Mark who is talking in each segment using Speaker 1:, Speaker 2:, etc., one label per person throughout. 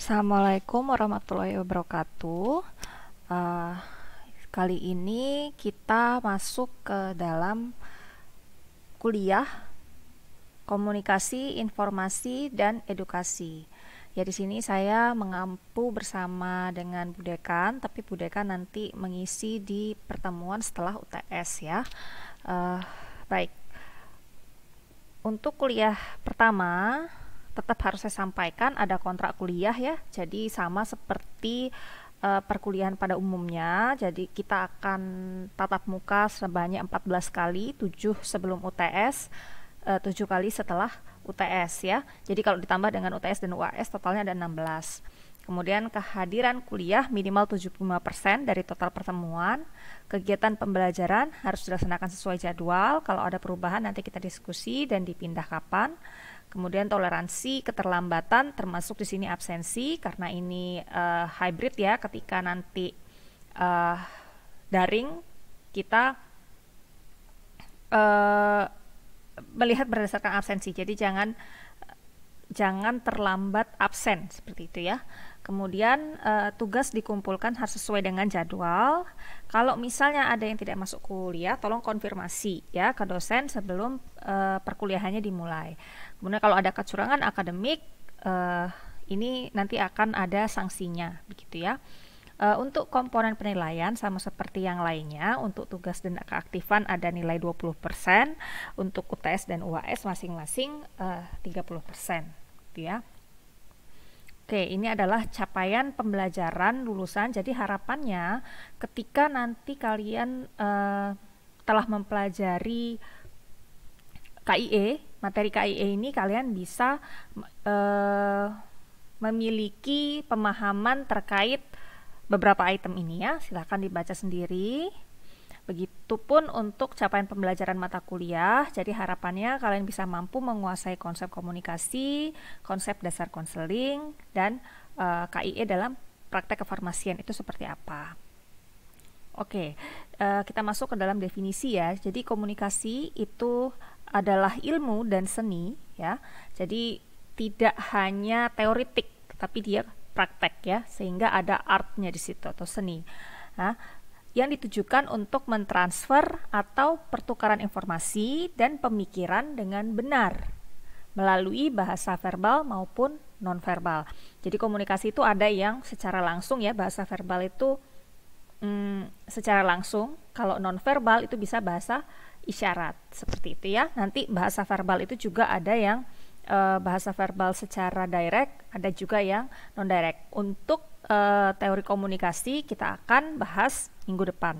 Speaker 1: Assalamualaikum warahmatullahi wabarakatuh. Uh, kali ini kita masuk ke dalam kuliah komunikasi, informasi, dan edukasi. Ya di sini saya mengampu bersama dengan Budekan, tapi Budekan nanti mengisi di pertemuan setelah UTS ya. Uh, baik. Untuk kuliah pertama, tetap harus saya sampaikan ada kontrak kuliah ya. Jadi sama seperti uh, perkuliahan pada umumnya. Jadi kita akan tatap muka sebanyak 14 kali, 7 sebelum UTS, eh, uh, 7 kali setelah UTS ya. Jadi kalau ditambah dengan UTS dan UAS totalnya ada 16 kemudian kehadiran kuliah minimal 75% dari total pertemuan, kegiatan pembelajaran harus dilaksanakan sesuai jadwal, kalau ada perubahan nanti kita diskusi dan dipindah kapan, kemudian toleransi keterlambatan termasuk di sini absensi karena ini uh, hybrid ya ketika nanti uh, daring kita uh, melihat berdasarkan absensi, jadi jangan jangan terlambat absen seperti itu ya. Kemudian uh, tugas dikumpulkan harus sesuai dengan jadwal. Kalau misalnya ada yang tidak masuk kuliah, tolong konfirmasi ya ke dosen sebelum uh, perkuliahannya dimulai. Kemudian kalau ada kecurangan akademik, uh, ini nanti akan ada sanksinya, begitu ya. Uh, untuk komponen penilaian sama seperti yang lainnya, untuk tugas dan keaktifan ada nilai 20%, untuk UTS dan UAS masing-masing uh, 30%, gitu ya. Oke, ini adalah capaian pembelajaran lulusan. Jadi harapannya ketika nanti kalian uh, telah mempelajari KIE, materi KIE ini kalian bisa uh, memiliki pemahaman terkait beberapa item ini ya. Silahkan dibaca sendiri. Begitupun untuk capaian pembelajaran mata kuliah, jadi harapannya kalian bisa mampu menguasai konsep komunikasi, konsep dasar konseling, dan eh, e, KIE dalam praktek kefarmasian itu seperti apa. Oke, e, kita masuk ke dalam definisi ya. Jadi komunikasi itu adalah ilmu dan seni ya. Jadi tidak hanya teoritik, tapi dia praktek ya, sehingga ada artnya di situ atau seni. Nah, yang ditujukan untuk mentransfer atau pertukaran informasi dan pemikiran dengan benar melalui bahasa verbal maupun nonverbal. Jadi komunikasi itu ada yang secara langsung ya bahasa verbal itu mm, secara langsung, kalau nonverbal itu bisa bahasa isyarat seperti itu ya. Nanti bahasa verbal itu juga ada yang e, bahasa verbal secara direct, ada juga yang non direct. Untuk uh, teori komunikasi kita akan bahas minggu depan.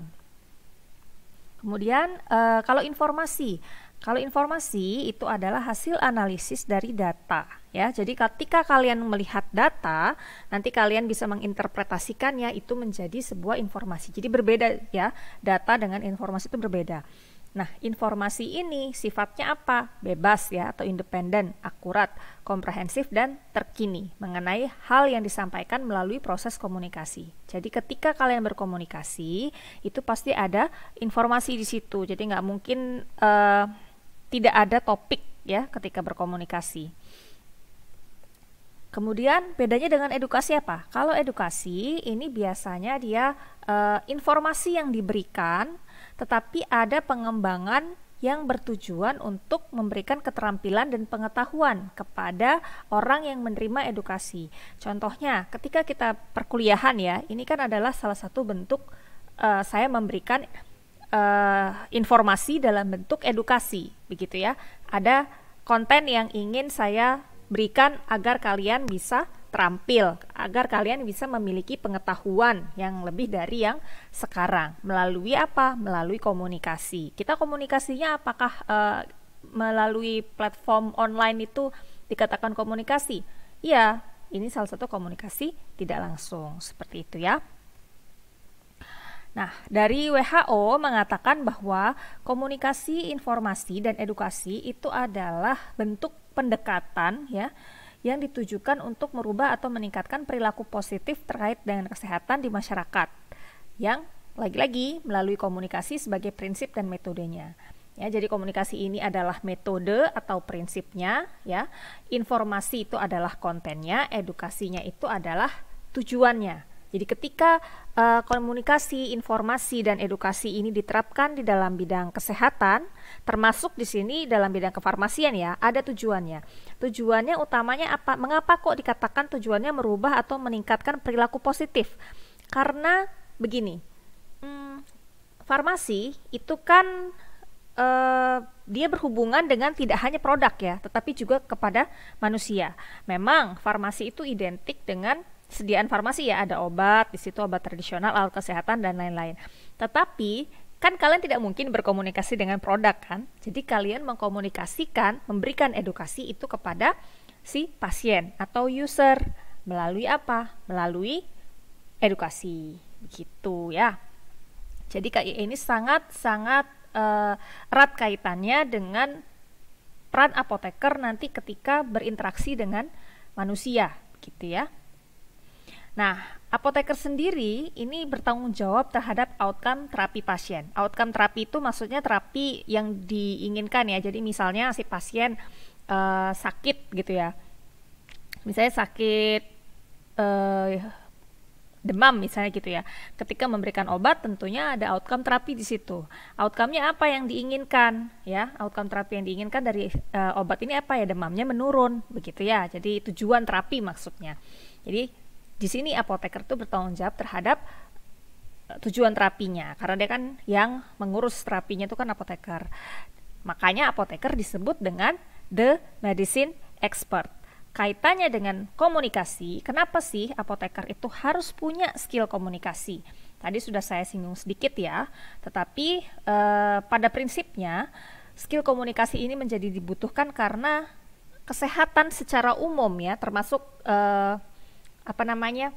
Speaker 1: Kemudian uh, kalau informasi, kalau informasi itu adalah hasil analisis dari data ya. Jadi ketika kalian melihat data, nanti kalian bisa menginterpretasikannya itu menjadi sebuah informasi. Jadi berbeda ya, data dengan informasi itu berbeda. Nah, informasi ini sifatnya apa? Bebas ya atau independen, akurat, komprehensif dan terkini mengenai hal yang disampaikan melalui proses komunikasi. Jadi ketika kalian berkomunikasi, itu pasti ada informasi di situ. Jadi nggak mungkin uh, tidak ada topik ya ketika berkomunikasi. Kemudian bedanya dengan edukasi apa? Kalau edukasi ini biasanya dia e, informasi yang diberikan, tetapi ada pengembangan yang bertujuan untuk memberikan keterampilan dan pengetahuan kepada orang yang menerima edukasi. Contohnya, ketika kita perkuliahan ya, ini kan adalah salah satu bentuk e, saya memberikan e, informasi dalam bentuk edukasi, begitu ya. Ada konten yang ingin saya berikan agar kalian bisa terampil, agar kalian bisa memiliki pengetahuan yang lebih dari yang sekarang. Melalui apa? Melalui komunikasi. Kita komunikasinya apakah e, melalui platform online itu dikatakan komunikasi? Iya, ini salah satu komunikasi tidak langsung seperti itu ya. Nah, dari WHO mengatakan bahwa komunikasi, informasi, dan edukasi itu adalah bentuk pendekatan ya yang ditujukan untuk merubah atau meningkatkan perilaku positif terkait dengan kesehatan di masyarakat yang lagi-lagi melalui komunikasi sebagai prinsip dan metodenya. Ya, jadi komunikasi ini adalah metode atau prinsipnya, ya. Informasi itu adalah kontennya, edukasinya itu adalah tujuannya. Jadi ketika uh, komunikasi, informasi dan edukasi ini diterapkan di dalam bidang kesehatan, termasuk di sini dalam bidang kefarmasian ya, ada tujuannya. Tujuannya utamanya apa? Mengapa kok dikatakan tujuannya merubah atau meningkatkan perilaku positif? Karena begini, hmm, farmasi itu kan Eh, dia berhubungan dengan tidak hanya produk ya, tetapi juga kepada manusia. Memang farmasi itu identik dengan sediaan farmasi ya, ada obat, di situ obat tradisional, alat kesehatan dan lain-lain. Tetapi kan kalian tidak mungkin berkomunikasi dengan produk kan? Jadi kalian mengkomunikasikan, memberikan edukasi itu kepada si pasien atau user melalui apa? Melalui edukasi. Begitu ya. Jadi KIE ini sangat-sangat eh, erat kaitannya dengan peran apoteker nanti ketika berinteraksi dengan manusia gitu ya. Nah, apoteker sendiri ini bertanggung jawab terhadap outcome terapi pasien. Outcome terapi itu maksudnya terapi yang diinginkan ya. Jadi misalnya si pasien uh, sakit gitu ya. Misalnya sakit uh, demam misalnya gitu ya. Ketika memberikan obat tentunya ada outcome terapi di situ. Outcome-nya apa yang diinginkan ya? Outcome terapi yang diinginkan dari uh, obat ini apa ya? Demamnya menurun begitu ya. Jadi tujuan terapi maksudnya. Jadi di sini apoteker itu bertanggung jawab terhadap eh, tujuan terapinya karena dia kan yang mengurus terapinya itu kan apoteker. Makanya apoteker disebut dengan the medicine expert kaitannya dengan komunikasi, kenapa sih apoteker itu harus punya skill komunikasi? Tadi sudah saya singgung sedikit ya, tetapi eh, pada prinsipnya skill komunikasi ini menjadi dibutuhkan karena kesehatan secara umum ya, termasuk eh, apa namanya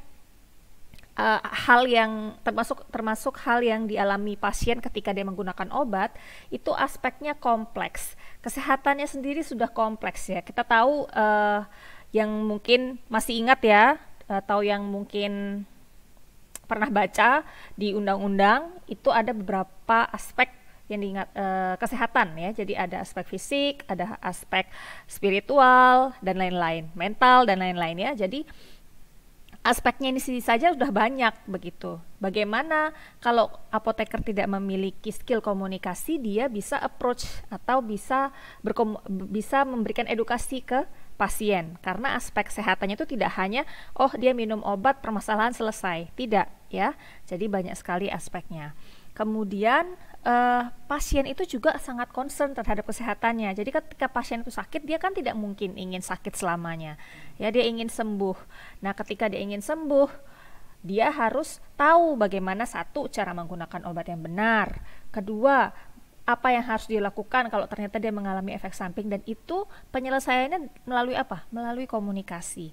Speaker 1: uh, hal yang termasuk termasuk hal yang dialami pasien ketika dia menggunakan obat itu aspeknya kompleks kesehatannya sendiri sudah kompleks ya. Kita tahu uh, yang mungkin masih ingat ya atau yang mungkin pernah baca di undang-undang itu ada beberapa aspek yang diingat uh, kesehatan ya. Jadi ada aspek fisik, ada aspek spiritual dan lain-lain, mental dan lain-lain ya. Jadi aspeknya ini sendiri saja sudah banyak begitu. Bagaimana kalau apoteker tidak memiliki skill komunikasi, dia bisa approach atau bisa bisa memberikan edukasi ke pasien karena aspek kesehatannya itu tidak hanya oh dia minum obat permasalahan selesai, tidak ya. Jadi banyak sekali aspeknya. Kemudian uh, pasien itu juga sangat concern terhadap kesehatannya. Jadi ketika pasien itu sakit, dia kan tidak mungkin ingin sakit selamanya. Ya, dia ingin sembuh. Nah, ketika dia ingin sembuh, dia harus tahu bagaimana satu cara menggunakan obat yang benar, kedua apa yang harus dilakukan kalau ternyata dia mengalami efek samping dan itu penyelesaiannya melalui apa? Melalui komunikasi.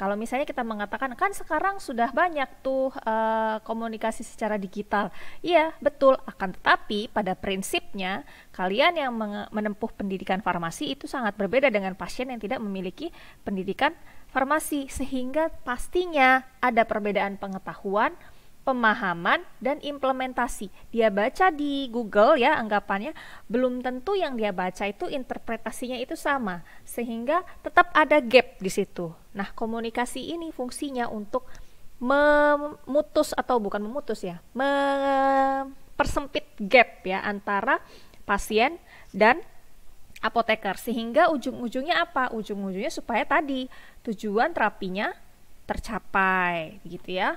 Speaker 1: Kalau misalnya kita mengatakan kan sekarang sudah banyak tuh uh, komunikasi secara digital. Iya, betul. Akan tetapi pada prinsipnya kalian yang menempuh pendidikan farmasi itu sangat berbeda dengan pasien yang tidak memiliki pendidikan farmasi sehingga pastinya ada perbedaan pengetahuan pemahaman dan implementasi. Dia baca di Google ya anggapannya, belum tentu yang dia baca itu interpretasinya itu sama, sehingga tetap ada gap di situ. Nah, komunikasi ini fungsinya untuk memutus atau bukan memutus ya, mempersempit gap ya antara pasien dan apoteker sehingga ujung-ujungnya apa? Ujung-ujungnya supaya tadi tujuan terapinya tercapai gitu ya.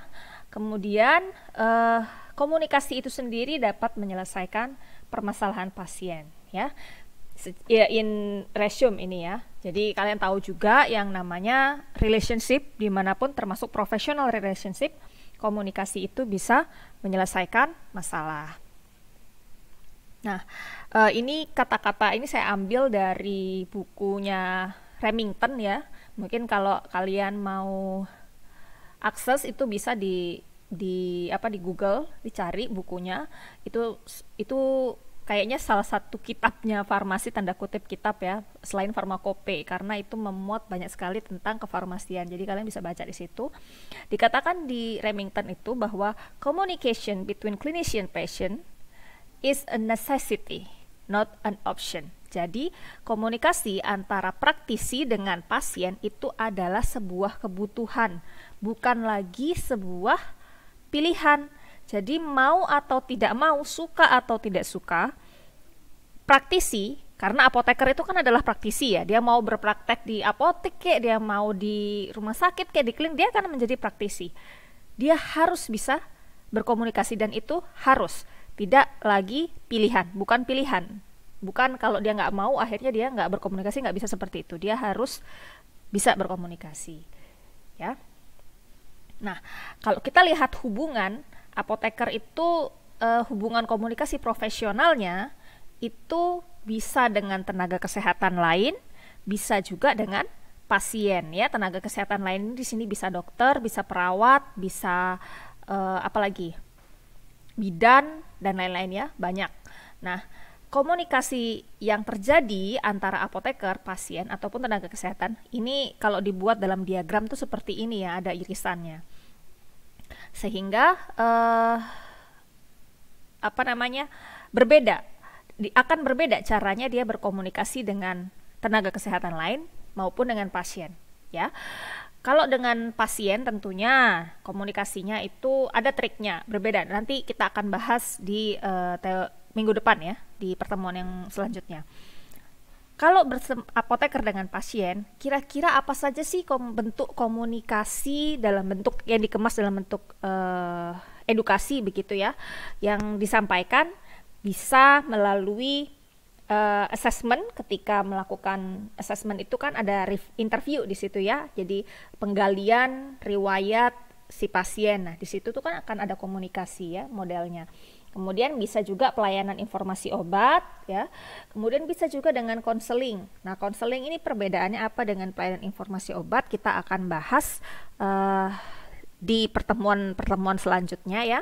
Speaker 1: Kemudian uh, komunikasi itu sendiri dapat menyelesaikan permasalahan pasien ya. ya. In resume ini ya. Jadi kalian tahu juga yang namanya relationship dimanapun termasuk professional relationship komunikasi itu bisa menyelesaikan masalah. Nah, uh, ini kata-kata ini saya ambil dari bukunya Remington ya. Mungkin kalau kalian mau akses itu bisa di di apa di Google dicari bukunya itu itu kayaknya salah satu kitabnya farmasi tanda kutip kitab ya selain farmakope karena itu memuat banyak sekali tentang kefarmasian jadi kalian bisa baca di situ dikatakan di Remington itu bahwa communication between clinician patient is a necessity not an option jadi, komunikasi antara praktisi dengan pasien itu adalah sebuah kebutuhan, bukan lagi sebuah pilihan. Jadi mau atau tidak mau, suka atau tidak suka, praktisi karena apoteker itu kan adalah praktisi ya, dia mau berpraktek di apotek kayak dia mau di rumah sakit kayak di klinik, dia akan menjadi praktisi. Dia harus bisa berkomunikasi dan itu harus tidak lagi pilihan, bukan pilihan. Bukan kalau dia nggak mau akhirnya dia nggak berkomunikasi nggak bisa seperti itu. Dia harus bisa berkomunikasi. Ya. Nah, kalau kita lihat hubungan apoteker itu eh, hubungan komunikasi profesionalnya itu bisa dengan tenaga kesehatan lain, bisa juga dengan pasien ya. Tenaga kesehatan lain di sini bisa dokter, bisa perawat, bisa eh, apalagi bidan dan lain-lain ya, banyak. Nah, komunikasi yang terjadi antara apoteker, pasien ataupun tenaga kesehatan ini kalau dibuat dalam diagram tuh seperti ini ya, ada irisannya sehingga uh, apa namanya berbeda di, akan berbeda caranya dia berkomunikasi dengan tenaga kesehatan lain maupun dengan pasien ya kalau dengan pasien tentunya komunikasinya itu ada triknya berbeda nanti kita akan bahas di uh, minggu depan ya di pertemuan yang selanjutnya kalau apoteker dengan pasien, kira-kira apa saja sih kom bentuk komunikasi dalam bentuk yang dikemas dalam bentuk uh, edukasi begitu ya, yang disampaikan bisa melalui uh, assessment ketika melakukan assessment itu kan ada interview di situ ya, jadi penggalian riwayat si pasien. Nah di situ tuh kan akan ada komunikasi ya modelnya. Kemudian bisa juga pelayanan informasi obat ya. Kemudian bisa juga dengan konseling. Nah, konseling ini perbedaannya apa dengan pelayanan informasi obat? Kita akan bahas uh, di pertemuan-pertemuan selanjutnya ya.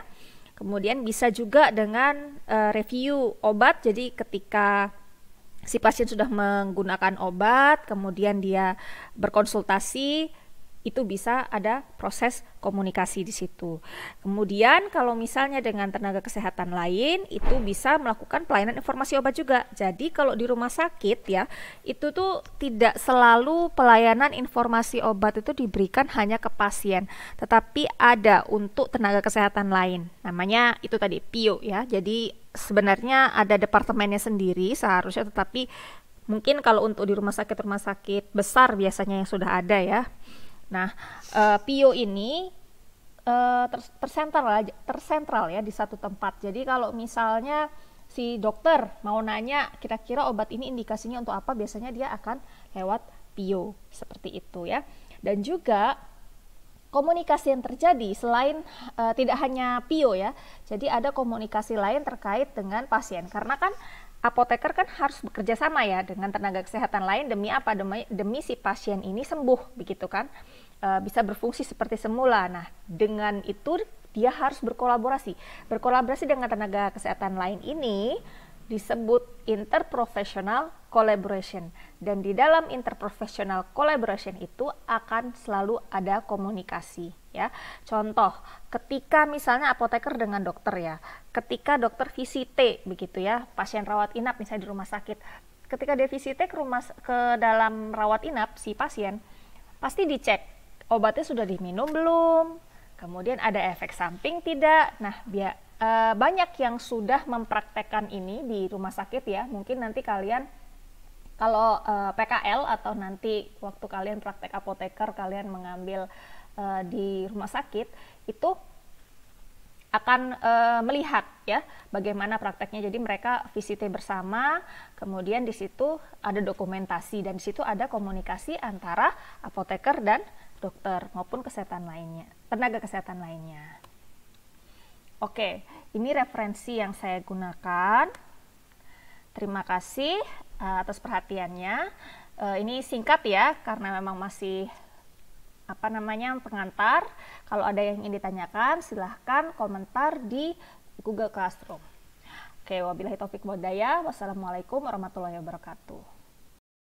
Speaker 1: Kemudian bisa juga dengan uh, review obat. Jadi ketika si pasien sudah menggunakan obat, kemudian dia berkonsultasi itu bisa ada proses komunikasi di situ. Kemudian kalau misalnya dengan tenaga kesehatan lain itu bisa melakukan pelayanan informasi obat juga. Jadi kalau di rumah sakit ya, itu tuh tidak selalu pelayanan informasi obat itu diberikan hanya ke pasien, tetapi ada untuk tenaga kesehatan lain. Namanya itu tadi PIO ya. Jadi sebenarnya ada departemennya sendiri seharusnya tetapi mungkin kalau untuk di rumah sakit rumah sakit besar biasanya yang sudah ada ya Nah, uh, Pio ini uh, ter tersentral tersentral ya di satu tempat. Jadi kalau misalnya si dokter mau nanya kira-kira obat ini indikasinya untuk apa, biasanya dia akan lewat Pio seperti itu ya. Dan juga komunikasi yang terjadi selain uh, tidak hanya Pio ya. Jadi ada komunikasi lain terkait dengan pasien karena kan apoteker kan harus bekerja sama ya dengan tenaga kesehatan lain demi apa demi, demi si pasien ini sembuh begitu kan Eh, bisa berfungsi seperti semula. Nah, dengan itu dia harus berkolaborasi. Berkolaborasi dengan tenaga kesehatan lain ini disebut interprofessional collaboration dan di dalam interprofessional collaboration itu akan selalu ada komunikasi ya. Contoh, ketika misalnya apoteker dengan dokter ya, ketika dokter visite begitu ya, pasien rawat inap misalnya di rumah sakit. Ketika dia visite ke rumah ke dalam rawat inap si pasien pasti dicek obatnya sudah diminum belum? Kemudian ada efek samping tidak? Nah, biar uh, eh, banyak yang sudah mempraktekkan ini di rumah sakit ya. Mungkin nanti kalian kalau uh, eh, PKL atau nanti waktu kalian praktek apoteker kalian mengambil uh, di rumah sakit itu akan e, melihat ya bagaimana prakteknya. Jadi mereka visite bersama, kemudian di situ ada dokumentasi dan di situ ada komunikasi antara apoteker dan dokter maupun kesehatan lainnya, tenaga kesehatan lainnya. Oke, ini referensi yang saya gunakan. Terima kasih eh, atas perhatiannya. Eh, ini singkat ya, karena memang masih apa namanya pengantar. Kalau ada yang ingin ditanyakan, silahkan komentar di Google Classroom. Oke, wabillahi taufik Wassalamualaikum warahmatullahi wabarakatuh.